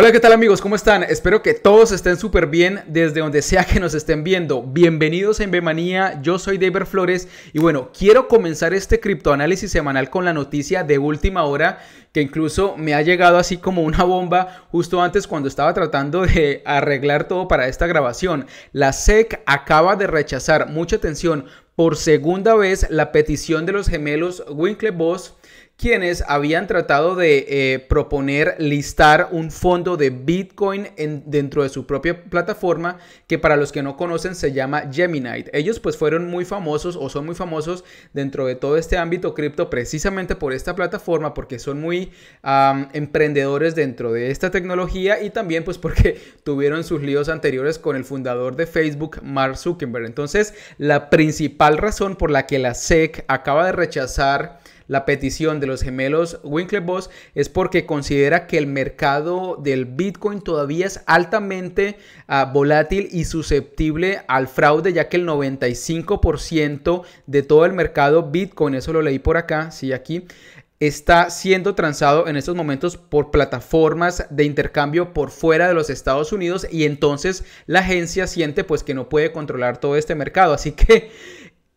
Hola, ¿qué tal amigos? ¿Cómo están? Espero que todos estén súper bien desde donde sea que nos estén viendo. Bienvenidos en BeManía yo soy David Flores y bueno, quiero comenzar este criptoanálisis semanal con la noticia de última hora que incluso me ha llegado así como una bomba justo antes cuando estaba tratando de arreglar todo para esta grabación. La SEC acaba de rechazar, mucha atención, por segunda vez la petición de los gemelos Winklevoss quienes habían tratado de eh, proponer listar un fondo de Bitcoin dentro de su propia plataforma que para los que no conocen se llama Gemini. Ellos pues fueron muy famosos o son muy famosos dentro de todo este ámbito cripto precisamente por esta plataforma porque son muy emprendedores dentro de esta tecnología y también pues porque tuvieron sus líos anteriores con el fundador de Facebook, Mark Zuckerberg. Entonces la principal razón por la que la SEC acaba de rechazar la petición de los gemelos Winklevoss es porque considera que el mercado del Bitcoin todavía es altamente ah, volátil y susceptible al fraude, ya que el 95% de todo el mercado Bitcoin, eso lo leí por acá, sí, aquí, está siendo transado en estos momentos por plataformas de intercambio por fuera de los Estados Unidos y entonces la agencia siente pues que no puede controlar todo este mercado. Así que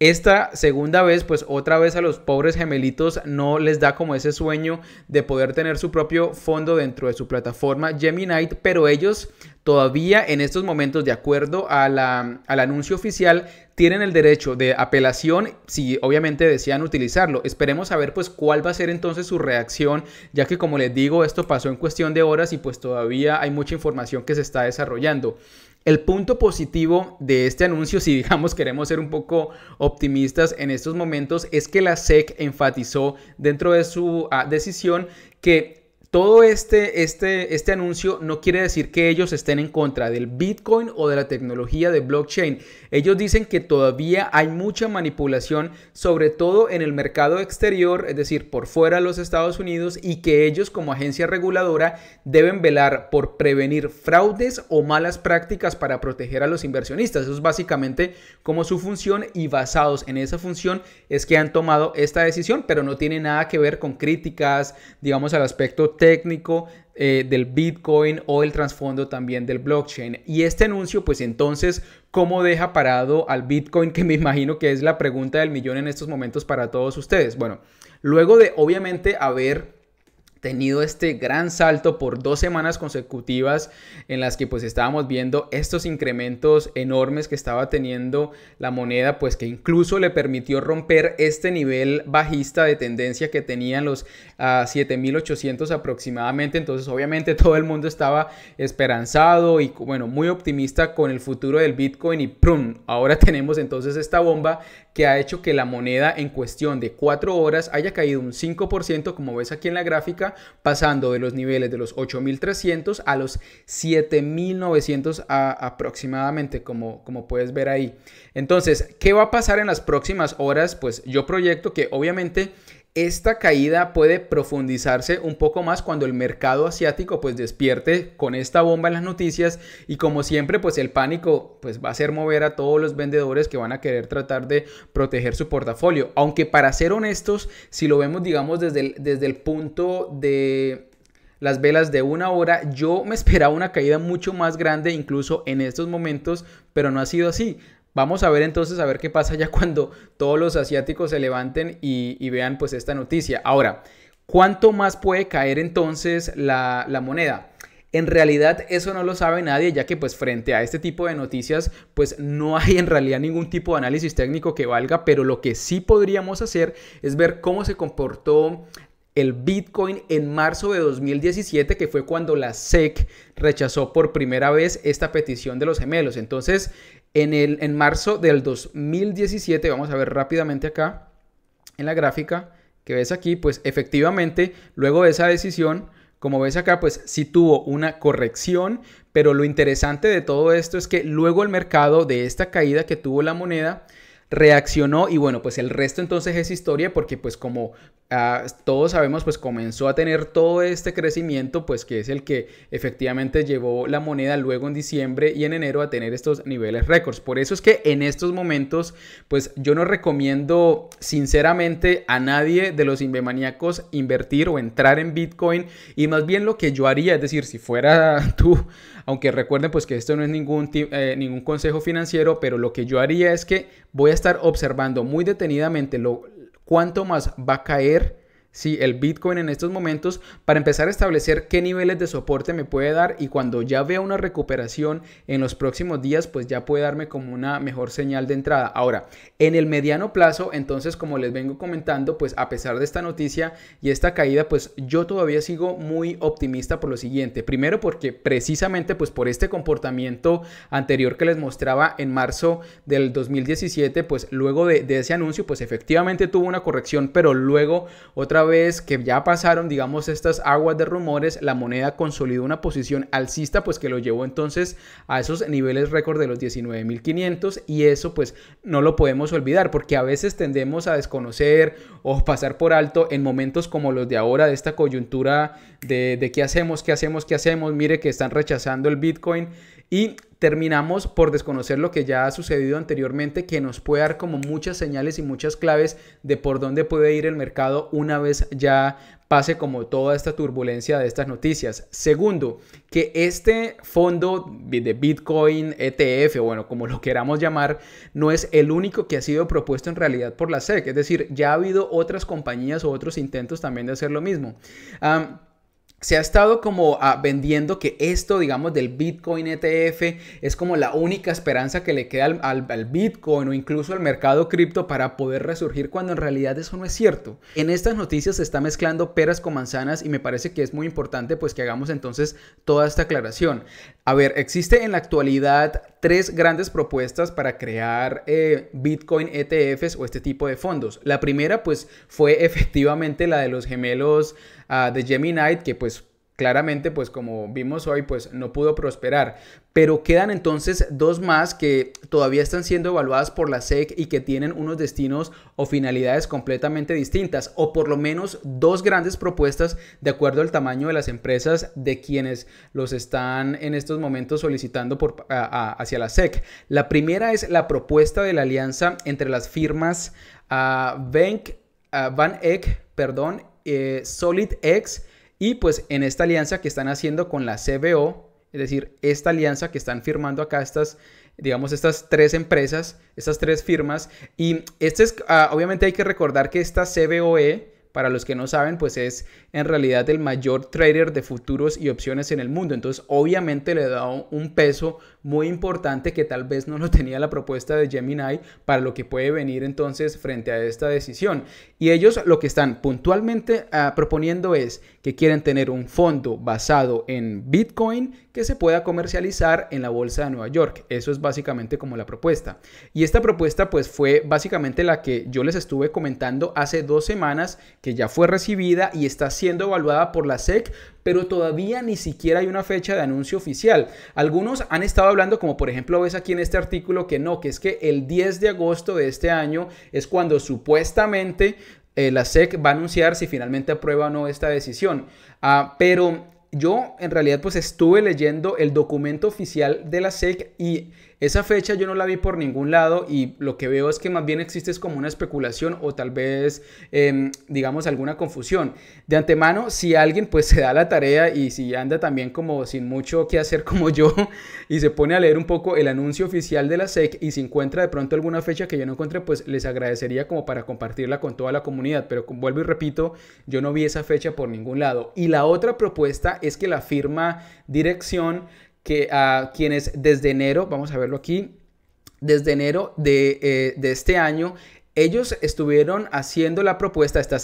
esta segunda vez, pues otra vez a los pobres gemelitos no les da como ese sueño de poder tener su propio fondo dentro de su plataforma Gemini, pero ellos todavía en estos momentos, de acuerdo a al anuncio oficial, tienen el derecho de apelación si obviamente desean utilizarlo. Esperemos a ver pues cuál va a ser entonces su reacción, ya que como les digo, esto pasó en cuestión de horas y pues todavía hay mucha información que se está desarrollando. El punto positivo de este anuncio, si digamos queremos ser un poco optimistas en estos momentos, es que la SEC enfatizó dentro de su ah, decisión que todo este, este, este anuncio no quiere decir que ellos estén en contra del Bitcoin o de la tecnología de blockchain. Ellos dicen que todavía hay mucha manipulación, sobre todo en el mercado exterior, es decir, por fuera de los Estados Unidos, y que ellos como agencia reguladora deben velar por prevenir fraudes o malas prácticas para proteger a los inversionistas. Eso es básicamente como su función y basados en esa función es que han tomado esta decisión, pero no tiene nada que ver con críticas, digamos, al aspecto técnico eh, del Bitcoin o el trasfondo también del blockchain. Y este anuncio, pues entonces, ¿cómo deja parado al Bitcoin? Que me imagino que es la pregunta del millón en estos momentos para todos ustedes. Bueno, luego de obviamente haber tenido este gran salto por dos semanas consecutivas en las que pues estábamos viendo estos incrementos enormes que estaba teniendo la moneda, pues que incluso le permitió romper este nivel bajista de tendencia que tenían los 7800 ah, aproximadamente. Entonces obviamente todo el mundo estaba esperanzado y bueno, muy optimista con el futuro del Bitcoin y ¡prum! Ahora tenemos entonces esta bomba que ha hecho que la moneda en cuestión de cuatro horas haya caído un 5% como ves aquí en la gráfica pasando de los niveles de los 8.300 a los 7.900 aproximadamente, como, como puedes ver ahí. Entonces, ¿qué va a pasar en las próximas horas? Pues yo proyecto que obviamente esta caída puede profundizarse un poco más cuando el mercado asiático pues despierte con esta bomba en las noticias y como siempre pues el pánico pues va a hacer mover a todos los vendedores que van a querer tratar de proteger su portafolio. Aunque para ser honestos, si lo vemos digamos desde desde el punto de las velas de una hora. Yo me esperaba una caída mucho más grande incluso en estos momentos, pero no ha sido así. Vamos a ver entonces a ver qué pasa ya cuando todos los asiáticos se levanten y, vean pues esta noticia. Ahora, ¿cuánto más puede caer entonces la, la moneda? En realidad eso no lo sabe nadie, ya que pues frente a este tipo de noticias pues no hay en realidad ningún tipo de análisis técnico que valga, pero lo que sí podríamos hacer es ver cómo se comportó el Bitcoin en marzo de 2017, que fue cuando la SEC rechazó por primera vez esta petición de los gemelos. Entonces, en, el, en marzo del 2017, vamos a ver rápidamente acá en la gráfica que ves aquí, pues efectivamente, luego de esa decisión, como ves acá, pues sí tuvo una corrección, pero lo interesante de todo esto es que luego el mercado de esta caída que tuvo la moneda reaccionó y bueno, pues el resto entonces es historia porque pues como todos sabemos, pues comenzó a tener todo este crecimiento, pues que es el que efectivamente llevó la moneda luego en diciembre y en enero a tener estos niveles récords. Por eso es que en estos momentos, pues yo no recomiendo sinceramente a nadie de los invemaníacos invertir o entrar en Bitcoin y más bien lo que yo haría, es decir, si fuera tú, aunque recuerden pues que esto no es ningún, eh, ningún consejo financiero, pero lo que yo haría es que voy a estar observando muy detenidamente lo, cuánto más va a caer sí, el Bitcoin en estos momentos para empezar a establecer qué niveles de soporte me puede dar y cuando ya vea una recuperación en los próximos días, pues ya puede darme como una mejor señal de entrada. Ahora, en el mediano plazo, entonces como les vengo comentando, pues a pesar de esta noticia y esta caída, pues yo todavía sigo muy optimista por lo siguiente. Primero porque precisamente pues por este comportamiento anterior que les mostraba en marzo del 2017, pues luego de, ese anuncio, pues efectivamente tuvo una corrección, pero luego otra vez que ya pasaron, digamos, estas aguas de rumores, la moneda consolidó una posición alcista, pues que lo llevó entonces a esos niveles récord de los 19.500 y eso pues no lo podemos olvidar porque a veces tendemos a desconocer o pasar por alto en momentos como los de ahora, de esta coyuntura de, de qué hacemos, qué hacemos, qué hacemos, mire que están rechazando el Bitcoin y terminamos por desconocer lo que ya ha sucedido anteriormente, que nos puede dar como muchas señales y muchas claves de por dónde puede ir el mercado una vez ya pase como toda esta turbulencia de estas noticias. Segundo, que este fondo de Bitcoin, ETF, o bueno, como lo queramos llamar, no es el único que ha sido propuesto en realidad por la SEC. Es decir, ya ha habido otras compañías o otros intentos también de hacer lo mismo se ha estado como ah, vendiendo que esto, digamos, del Bitcoin ETF es como la única esperanza que le queda al, al, al, Bitcoin o incluso al mercado cripto para poder resurgir cuando en realidad eso no es cierto. En estas noticias se está mezclando peras con manzanas y me parece que es muy importante pues que hagamos entonces toda esta aclaración. A ver, existe en la actualidad tres grandes propuestas para crear eh, Bitcoin ETFs o este tipo de fondos. La primera pues fue efectivamente la de los gemelos ah, de Gemini, que pues claramente, pues como vimos hoy, pues no pudo prosperar. Pero quedan entonces dos más que todavía están siendo evaluadas por la SEC y que tienen unos destinos o finalidades completamente distintas, o por lo menos dos grandes propuestas de acuerdo al tamaño de las empresas de quienes los están en estos momentos solicitando hacia la SEC. La primera es la propuesta de la alianza entre las firmas Bank, ah, ah, Van Eck, perdón, eh, SolidX, y pues en esta alianza que están haciendo con la CBO, es decir, esta alianza que están firmando acá estas, digamos, estas tres empresas, estas tres firmas. Y este es, ah, obviamente hay que recordar que esta CBOE, para los que no saben, pues es en realidad el mayor trader de futuros y opciones en el mundo. Entonces, obviamente le da un peso muy importante que tal vez no lo tenía la propuesta de Gemini para lo que puede venir entonces frente a esta decisión. Y ellos lo que están puntualmente ah, proponiendo es que quieren tener un fondo basado en Bitcoin que se pueda comercializar en la bolsa de Nueva York. Eso es básicamente como la propuesta. Y esta propuesta pues fue básicamente la que yo les estuve comentando hace dos semanas que ya fue recibida y está siendo evaluada por la SEC pero todavía ni siquiera hay una fecha de anuncio oficial. Algunos han estado hablando, como por ejemplo ves aquí en este artículo, que no, que es que el 10 de agosto de este año es cuando supuestamente eh, la SEC va a anunciar si finalmente aprueba o no esta decisión. Ah, pero yo en realidad pues estuve leyendo el documento oficial de la SEC y esa fecha yo no la vi por ningún lado y lo que veo es que más bien existe como una especulación o tal vez, em, digamos, alguna confusión. De antemano, si alguien pues se da la tarea y si anda también como sin mucho que hacer como yo y se pone a leer un poco el anuncio oficial de la SEC y se encuentra de pronto alguna fecha que yo no encontré, pues les agradecería como para compartirla con toda la comunidad. Pero vuelvo y repito, yo no vi esa fecha por ningún lado. Y la otra propuesta es que la firma dirección que a quienes desde enero, vamos a verlo aquí, desde enero de, eh, este año ellos estuvieron haciendo la propuesta, esta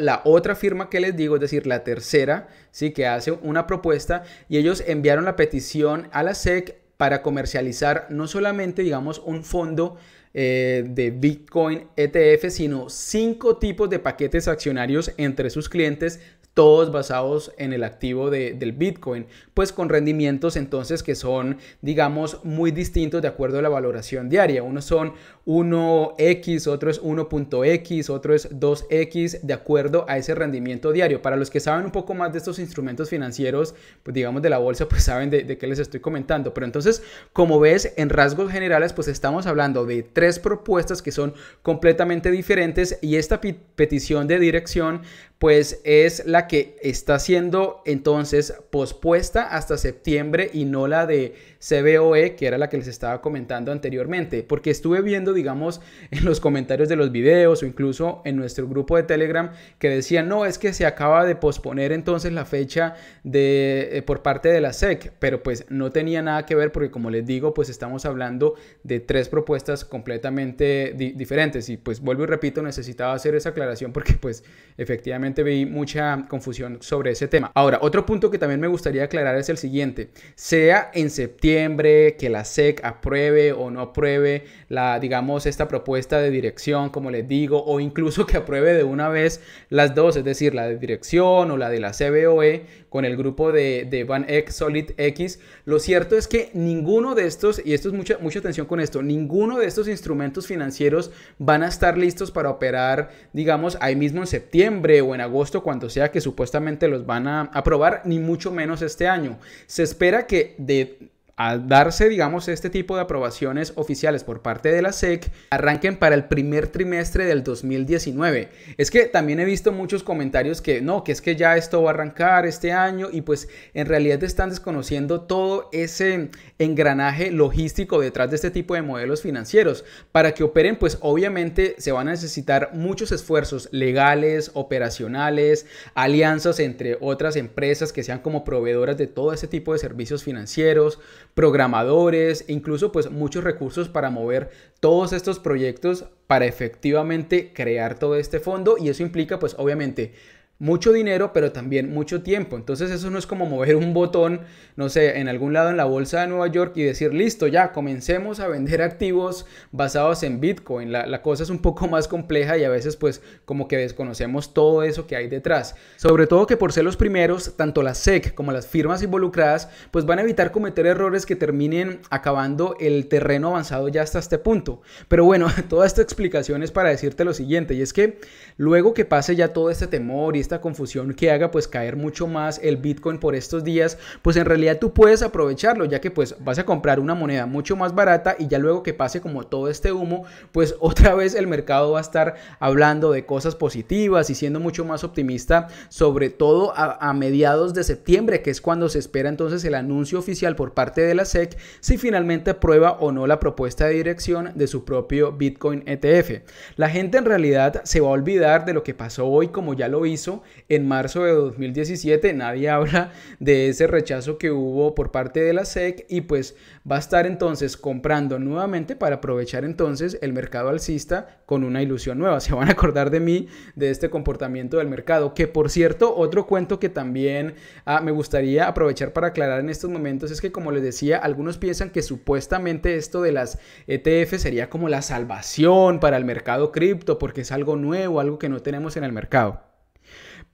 la otra firma que les digo, es decir, la tercera, sí, que hace una propuesta y ellos enviaron la petición a la SEC para comercializar no solamente, digamos, un fondo eh, de Bitcoin ETF, sino cinco tipos de paquetes accionarios entre sus clientes todos basados en el activo del Bitcoin, pues con rendimientos entonces que son, digamos, muy distintos de acuerdo a la valoración diaria. Unos son 1x, otro es 1.x, otro es 2x, de acuerdo a ese rendimiento diario. Para los que saben un poco más de estos instrumentos financieros, pues digamos de la bolsa, pues saben de qué les estoy comentando. Pero entonces, como ves, en rasgos generales, pues estamos hablando de tres propuestas que son completamente diferentes y esta petición de dirección pues es la que está siendo entonces pospuesta hasta septiembre y no la de CBOE, que era la que les estaba comentando anteriormente, porque estuve viendo, digamos, en los comentarios de los videos o incluso en nuestro grupo de Telegram que decían, no, es que se acaba de posponer entonces la fecha de, eh, por parte de la SEC, pero pues no tenía nada que ver porque como les digo, pues estamos hablando de tres propuestas completamente diferentes y pues vuelvo y repito, necesitaba hacer esa aclaración porque pues efectivamente vi mucha confusión sobre ese tema. Ahora, otro punto que también me gustaría aclarar es el siguiente, sea en septiembre, que la SEC apruebe o no apruebe la, digamos, esta propuesta de dirección, como les digo, o incluso que apruebe de una vez las dos, es decir, la de dirección o la de la CBOE con el grupo de, de Van X, Solid X. Lo cierto es que ninguno de estos, y esto es mucha, mucha atención con esto, ninguno de estos instrumentos financieros van a estar listos para operar, digamos, ahí mismo en septiembre o en agosto, cuando sea que supuestamente los van a aprobar, ni mucho menos este año. Se espera que de al darse, digamos, este tipo de aprobaciones oficiales por parte de la SEC, arranquen para el primer trimestre del 2019. Es que también he visto muchos comentarios que no, que es que ya esto va a arrancar este año y pues en realidad están desconociendo todo ese engranaje logístico detrás de este tipo de modelos financieros. Para que operen, pues obviamente se van a necesitar muchos esfuerzos legales, operacionales, alianzas entre otras empresas que sean como proveedoras de todo ese tipo de servicios financieros programadores, incluso pues muchos recursos para mover todos estos proyectos para efectivamente crear todo este fondo y eso implica pues obviamente mucho dinero, pero también mucho tiempo. Entonces eso no es como mover un botón, no sé, en algún lado en la bolsa de Nueva York y decir, listo, ya, comencemos a vender activos basados en Bitcoin. La, cosa es un poco más compleja y a veces pues como que desconocemos todo eso que hay detrás. Sobre todo que por ser los primeros, tanto la SEC como las firmas involucradas pues van a evitar cometer errores que terminen acabando el terreno avanzado ya hasta este punto. Pero bueno, toda esta explicación es para decirte lo siguiente y es que luego que pase ya todo este temor y esta confusión que haga pues caer mucho más el Bitcoin por estos días, pues en realidad tú puedes aprovecharlo ya que pues vas a comprar una moneda mucho más barata y ya luego que pase como todo este humo, pues otra vez el mercado va a estar hablando de cosas positivas y siendo mucho más optimista, sobre todo a, a mediados de septiembre, que es cuando se espera entonces el anuncio oficial por parte de la SEC si finalmente aprueba o no la propuesta de dirección de su propio Bitcoin ETF. La gente en realidad se va a olvidar de lo que pasó hoy como ya lo hizo en marzo de 2017. Nadie habla de ese rechazo que hubo por parte de la SEC y pues va a estar entonces comprando nuevamente para aprovechar entonces el mercado alcista con una ilusión nueva. Se van a acordar de mí, de este comportamiento del mercado. Que por cierto, otro cuento que también ah, me gustaría aprovechar para aclarar en estos momentos es que como les decía, algunos piensan que supuestamente esto de las ETF sería como la salvación para el mercado cripto porque es algo nuevo, algo que no tenemos en el mercado.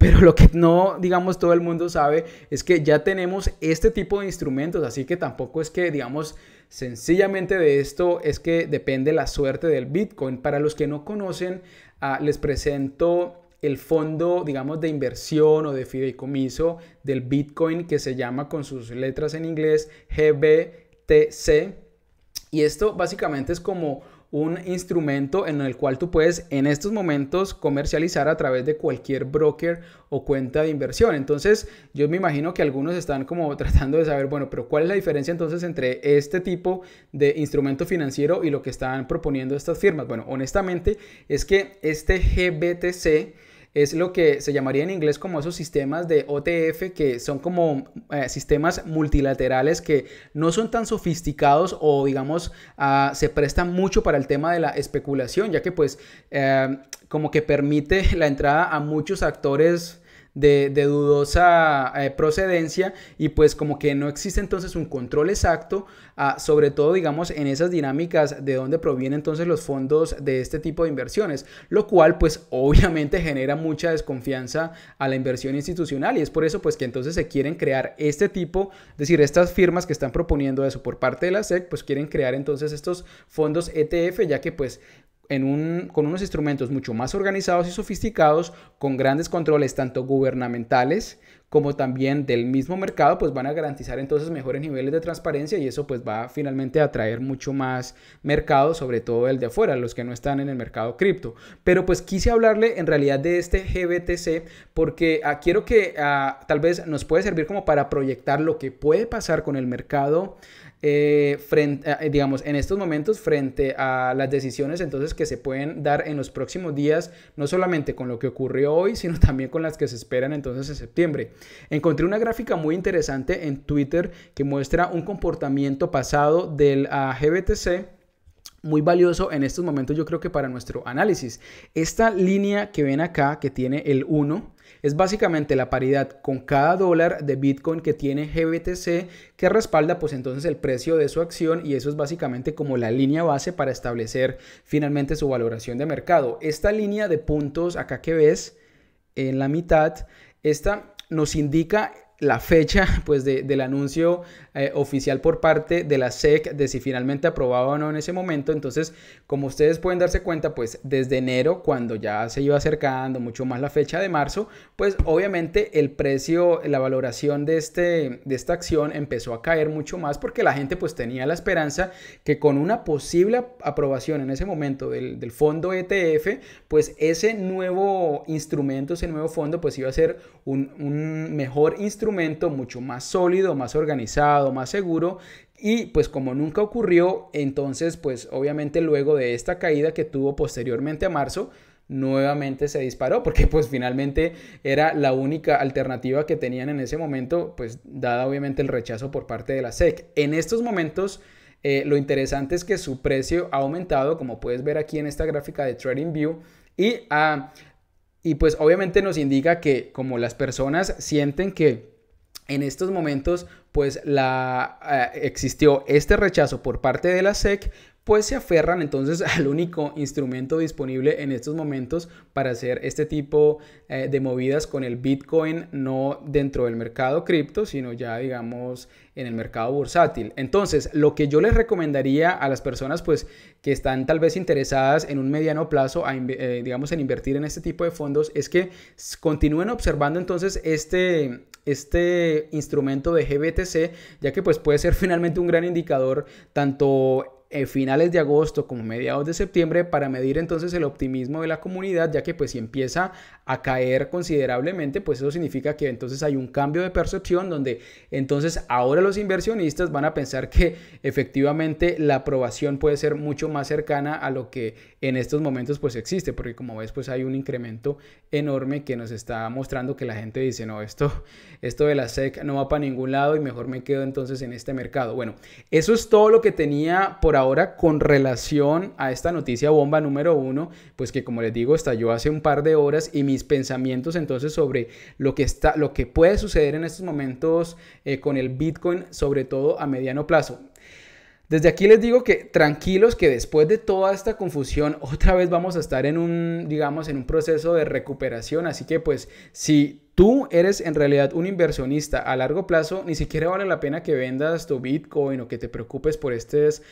Pero lo que no, digamos, todo el mundo sabe es que ya tenemos este tipo de instrumentos, así que tampoco es que, digamos, sencillamente de esto es que depende la suerte del Bitcoin. Para los que no conocen, ah, les presento el fondo, digamos, de inversión o de fideicomiso del Bitcoin que se llama con sus letras en inglés GBTC. Y esto básicamente es como un instrumento en el cual tú puedes en estos momentos comercializar a través de cualquier broker o cuenta de inversión. Entonces, yo me imagino que algunos están como tratando de saber, bueno, pero ¿cuál es la diferencia entonces entre este tipo de instrumento financiero y lo que están proponiendo estas firmas? Bueno, honestamente es que este GBTC es lo que se llamaría en inglés como esos sistemas de OTF, que son como eh, sistemas multilaterales que no son tan sofisticados o digamos ah, se prestan mucho para el tema de la especulación, ya que pues eh, como que permite la entrada a muchos actores de, dudosa eh, procedencia y pues como que no existe entonces un control exacto, ah, sobre todo digamos en esas dinámicas de dónde provienen entonces los fondos de este tipo de inversiones, lo cual pues obviamente genera mucha desconfianza a la inversión institucional y es por eso pues que entonces se quieren crear este tipo, es decir, estas firmas que están proponiendo eso por parte de la SEC, pues quieren crear entonces estos fondos ETF, ya que pues con unos instrumentos mucho más organizados y sofisticados, con grandes controles tanto gubernamentales como también del mismo mercado, pues van a garantizar entonces mejores niveles de transparencia y eso pues va finalmente a atraer mucho más mercado, sobre todo el de afuera, los que no están en el mercado cripto. Pero pues quise hablarle en realidad de este GBTC porque ah, quiero que ah, tal vez nos puede servir como para proyectar lo que puede pasar con el mercado eh, eh, digamos, en estos momentos frente a las decisiones entonces que se pueden dar en los próximos días, no solamente con lo que ocurrió hoy, sino también con las que se esperan entonces en septiembre. Encontré una gráfica muy interesante en Twitter que muestra un comportamiento pasado del ah, GBTC muy valioso en estos momentos yo creo que para nuestro análisis. Esta línea que ven acá, que tiene el 1, es básicamente la paridad con cada dólar de Bitcoin que tiene GBTC que respalda pues entonces el precio de su acción y eso es básicamente como la línea base para establecer finalmente su valoración de mercado. Esta línea de puntos acá que ves en la mitad, esta nos indica la fecha pues, del anuncio eh, oficial por parte de la SEC de si finalmente aprobaba o no en ese momento. Entonces, como ustedes pueden darse cuenta, pues desde enero, cuando ya se iba acercando mucho más la fecha de marzo, pues obviamente el precio, la valoración de, este, de esta acción empezó a caer mucho más porque la gente pues tenía la esperanza que con una posible aprobación en ese momento del, del fondo ETF, pues ese nuevo instrumento, ese nuevo fondo, pues iba a ser un, mejor instrumento, mucho más sólido, más organizado, más seguro y pues como nunca ocurrió, entonces pues obviamente luego de esta caída que tuvo posteriormente a marzo, nuevamente se disparó porque pues finalmente era la única alternativa que tenían en ese momento, pues dada obviamente el rechazo por parte de la SEC. En estos momentos eh, lo interesante es que su precio ha aumentado, como puedes ver aquí en esta gráfica de TradingView, y y pues obviamente nos indica que como las personas sienten que en estos momentos, pues la, eh, existió este rechazo por parte de la SEC, pues se aferran entonces al único instrumento disponible en estos momentos para hacer este tipo eh, de movidas con el Bitcoin, no dentro del mercado cripto, sino ya digamos en el mercado bursátil. Entonces, lo que yo les recomendaría a las personas pues que están tal vez interesadas en un mediano plazo, eh, digamos, en invertir en este tipo de fondos, es que continúen observando entonces este, este instrumento de GBTC, ya que pues puede ser finalmente un gran indicador tanto eh, finales de agosto como mediados de septiembre para medir entonces el optimismo de la comunidad, ya que pues si empieza a caer considerablemente, pues eso significa que entonces hay un cambio de percepción donde entonces ahora los inversionistas van a pensar que efectivamente la aprobación puede ser mucho más cercana a lo que en estos momentos pues existe, porque como ves pues hay un incremento enorme que nos está mostrando que la gente dice, no, esto, esto de la SEC no va para ningún lado y mejor me quedo entonces en este mercado. Bueno, eso es todo lo que tenía por ahora ahora con relación a esta noticia bomba número uno, pues que como les digo estalló hace un par de horas y mis pensamientos entonces sobre lo que, está, lo que puede suceder en estos momentos eh, con el Bitcoin, sobre todo a mediano plazo. Desde aquí les digo que tranquilos que después de toda esta confusión otra vez vamos a estar en un, digamos, en un proceso de recuperación, así que pues si tú eres en realidad un inversionista a largo plazo, ni siquiera vale la pena que vendas tu Bitcoin o que te preocupes por estas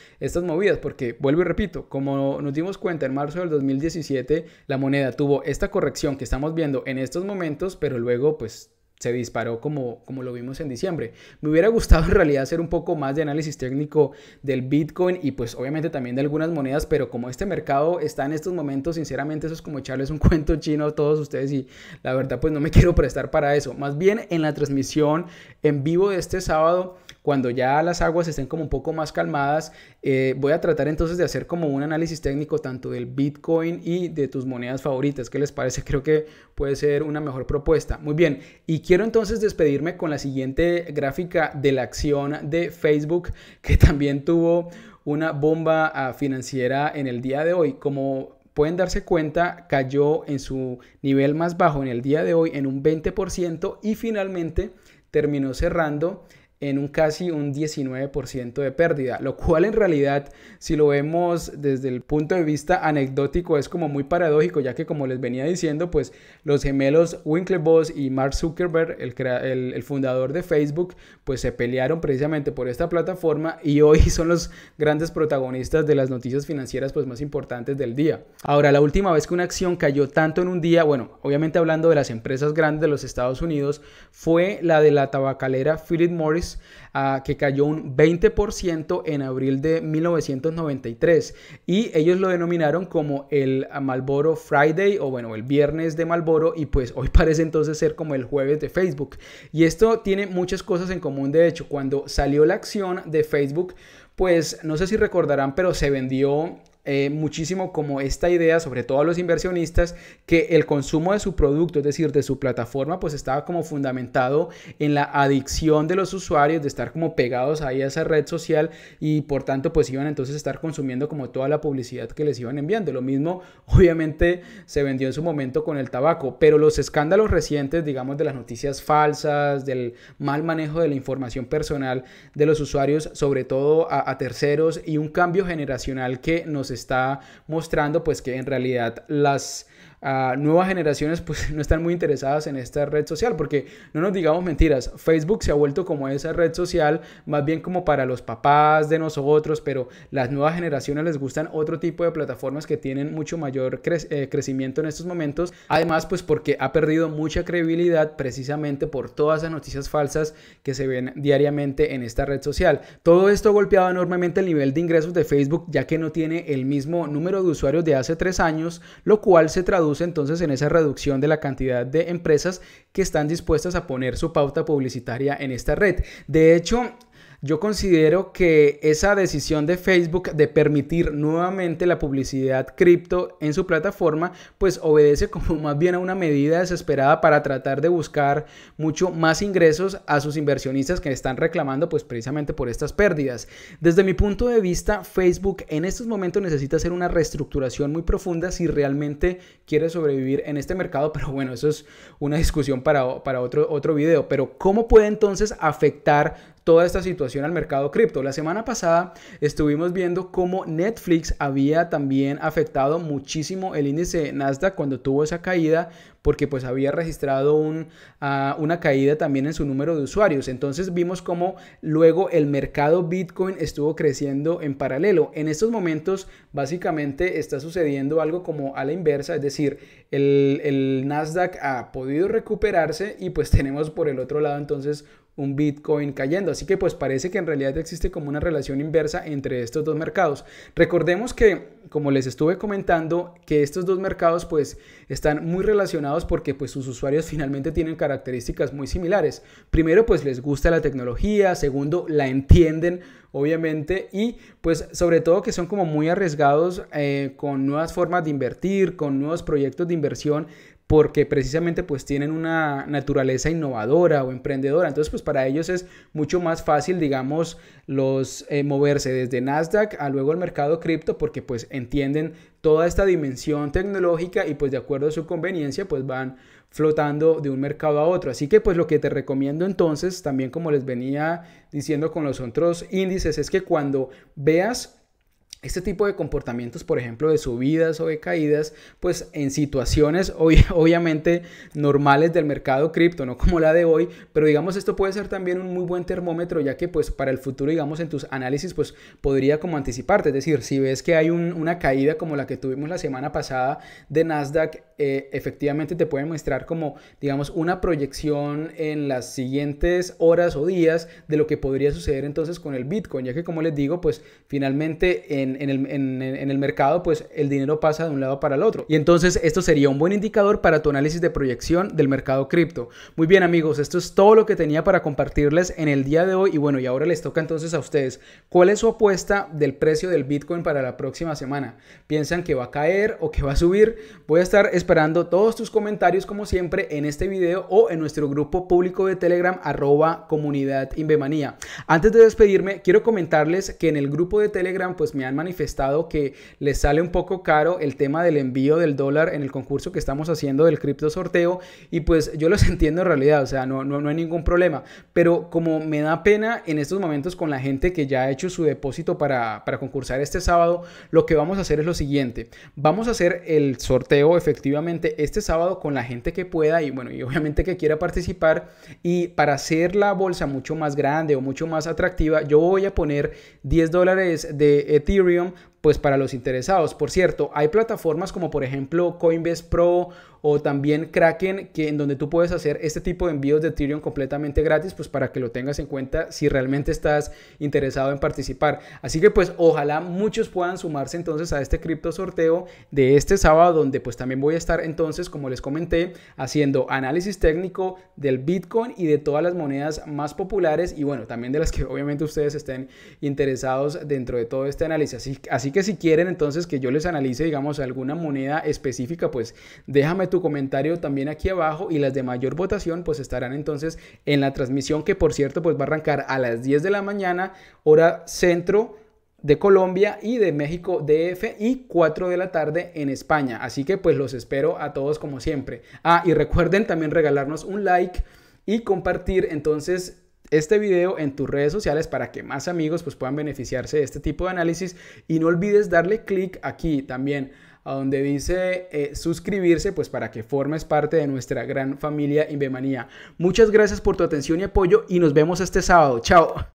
movidas, porque vuelvo y repito, como nos dimos cuenta en marzo del 2017, la moneda tuvo esta corrección que estamos viendo en estos momentos, pero luego pues se disparó como, como lo vimos en diciembre. Me hubiera gustado en realidad hacer un poco más de análisis técnico del Bitcoin y pues obviamente también de algunas monedas, pero como este mercado está en estos momentos, sinceramente eso es como echarles un cuento chino a todos ustedes y la verdad pues no me quiero prestar para eso. Más bien en la transmisión en vivo de este sábado cuando ya las aguas estén como un poco más calmadas, eh, voy a tratar entonces de hacer como un análisis técnico tanto del Bitcoin y de tus monedas favoritas. ¿Qué les parece? Creo que puede ser una mejor propuesta. Muy bien, y quiero entonces despedirme con la siguiente gráfica de la acción de Facebook, que también tuvo una bomba ah, financiera en el día de hoy. Como pueden darse cuenta, cayó en su nivel más bajo en el día de hoy en un 20% y finalmente terminó cerrando en un casi un 19% de pérdida, lo cual en realidad si lo vemos desde el punto de vista anecdótico es como muy paradójico, ya que como les venía diciendo, pues los gemelos Winklevoss y Mark Zuckerberg, el, el, el fundador de Facebook, pues se pelearon precisamente por esta plataforma y hoy son los grandes protagonistas de las noticias financieras pues más importantes del día. Ahora, la última vez que una acción cayó tanto en un día, bueno, obviamente hablando de las empresas grandes de los Estados Unidos, fue la de la tabacalera Philip Morris Ah, que cayó un 20% en abril de 1993. Y ellos lo denominaron como el Malboro Friday o bueno, el viernes de Malboro y pues hoy parece entonces ser como el jueves de Facebook. Y esto tiene muchas cosas en común. De hecho, cuando salió la acción de Facebook, pues no sé si recordarán, pero se vendió eh, muchísimo como esta idea, sobre todo a los inversionistas, que el consumo de su producto, es decir, de su plataforma, pues estaba como fundamentado en la adicción de los usuarios, de estar como pegados ahí a esa red social y por tanto pues iban entonces a estar consumiendo como toda la publicidad que les iban enviando. Lo mismo obviamente se vendió en su momento con el tabaco, pero los escándalos recientes, digamos, de las noticias falsas, del mal manejo de la información personal de los usuarios, sobre todo a, a terceros y un cambio generacional que nos está mostrando pues que en realidad las nuevas generaciones pues no están muy interesadas en esta red social, porque no nos digamos mentiras, Facebook se ha vuelto como esa red social, más bien como para los papás de nosotros, pero las nuevas generaciones les gustan otro tipo de plataformas que tienen mucho mayor eh, crecimiento en estos momentos, además pues porque ha perdido mucha credibilidad precisamente por todas las noticias falsas que se ven diariamente en esta red social. Todo esto ha golpeado enormemente el nivel de ingresos de Facebook, ya que no tiene el mismo número de usuarios de hace tres años, lo cual se traduce entonces en esa reducción de la cantidad de empresas que están dispuestas a poner su pauta publicitaria en esta red. De hecho, yo considero que esa decisión de Facebook de permitir nuevamente la publicidad cripto en su plataforma, pues obedece como más bien a una medida desesperada para tratar de buscar mucho más ingresos a sus inversionistas que están reclamando pues precisamente por estas pérdidas. Desde mi punto de vista, Facebook en estos momentos necesita hacer una reestructuración muy profunda si realmente quiere sobrevivir en este mercado, pero bueno, eso es una discusión para, para otro, otro video. Pero ¿cómo puede entonces afectar toda esta situación al mercado cripto. La semana pasada estuvimos viendo cómo Netflix había también afectado muchísimo el índice Nasdaq cuando tuvo esa caída porque pues había registrado ah, una caída también en su número de usuarios. Entonces vimos cómo luego el mercado Bitcoin estuvo creciendo en paralelo. En estos momentos básicamente está sucediendo algo como a la inversa, es decir, el, el Nasdaq ha podido recuperarse y pues tenemos por el otro lado entonces un Bitcoin cayendo. Así que pues parece que en realidad existe como una relación inversa entre estos dos mercados. Recordemos que, como les estuve comentando, que estos dos mercados pues están muy relacionados porque pues sus usuarios finalmente tienen características muy similares. Primero pues les gusta la tecnología, segundo la entienden obviamente y pues sobre todo que son como muy arriesgados eh, con nuevas formas de invertir, con nuevos proyectos de inversión porque precisamente pues tienen una naturaleza innovadora o emprendedora. Entonces pues para ellos es mucho más fácil digamos los eh, moverse desde Nasdaq a luego el mercado cripto porque pues entienden toda esta dimensión tecnológica y pues de acuerdo a su conveniencia pues van flotando de un mercado a otro. Así que pues lo que te recomiendo entonces, también como les venía diciendo con los otros índices, es que cuando veas este tipo de comportamientos, por ejemplo, de subidas o de caídas, pues en situaciones obviamente normales del mercado cripto, no como la de hoy, pero digamos esto puede ser también un muy buen termómetro, ya que pues para el futuro, digamos, en tus análisis, pues podría como anticiparte, es decir, si ves que hay una caída como la que tuvimos la semana pasada de Nasdaq eh, efectivamente te puede mostrar como, digamos, una proyección en las siguientes horas o días de lo que podría suceder entonces con el Bitcoin, ya que como les digo, pues finalmente en, el, mercado, pues el dinero pasa de un lado para el otro. Y entonces esto sería un buen indicador para tu análisis de proyección del mercado cripto. Muy bien amigos, esto es todo lo que tenía para compartirles en el día de hoy y bueno, y ahora les toca entonces a ustedes, ¿cuál es su apuesta del precio del Bitcoin para la próxima semana? ¿Piensan que va a caer o que va a subir? Voy a estar esperando esperando todos tus comentarios como siempre en este video o en nuestro grupo público de Telegram arroba comunidad Invemanía. Antes de despedirme, quiero comentarles que en el grupo de Telegram pues me han manifestado que les sale un poco caro el tema del envío del dólar en el concurso que estamos haciendo del cripto sorteo y pues yo los entiendo en realidad, o sea, no, no, no hay ningún problema, pero como me da pena en estos momentos con la gente que ya ha hecho su depósito para, para concursar este sábado, lo que vamos a hacer es lo siguiente, vamos a hacer el sorteo efectivamente este sábado con la gente que pueda y bueno, y obviamente que quiera participar. Y para hacer la bolsa mucho más grande o mucho más atractiva, yo voy a poner 10 dólares de Ethereum pues para los interesados. Por cierto, hay plataformas como por ejemplo Coinbase Pro o también Kraken, que en donde tú puedes hacer este tipo de envíos de Ethereum completamente gratis, pues para que lo tengas en cuenta si realmente estás interesado en participar. Así que pues ojalá muchos puedan sumarse entonces a este cripto sorteo de este sábado, donde pues también voy a estar entonces, como les comenté, haciendo análisis técnico del Bitcoin y de todas las monedas más populares y bueno, también de las que obviamente ustedes estén interesados dentro de todo este análisis. Así, así que si quieren entonces que yo les analice, digamos, alguna moneda específica, pues déjame tu comentario también aquí abajo y las de mayor votación pues estarán entonces en la transmisión que por cierto pues va a arrancar a las 10 de la mañana hora centro de Colombia y de México DF y 4 de la tarde en España. Así que pues los espero a todos como siempre. Ah, y recuerden también regalarnos un like y compartir entonces este video en tus redes sociales para que más amigos pues puedan beneficiarse de este tipo de análisis y no olvides darle clic aquí también a donde dice eh, suscribirse, pues para que formes parte de nuestra gran familia Invemanía. Muchas gracias por tu atención y apoyo y nos vemos este sábado. Chao.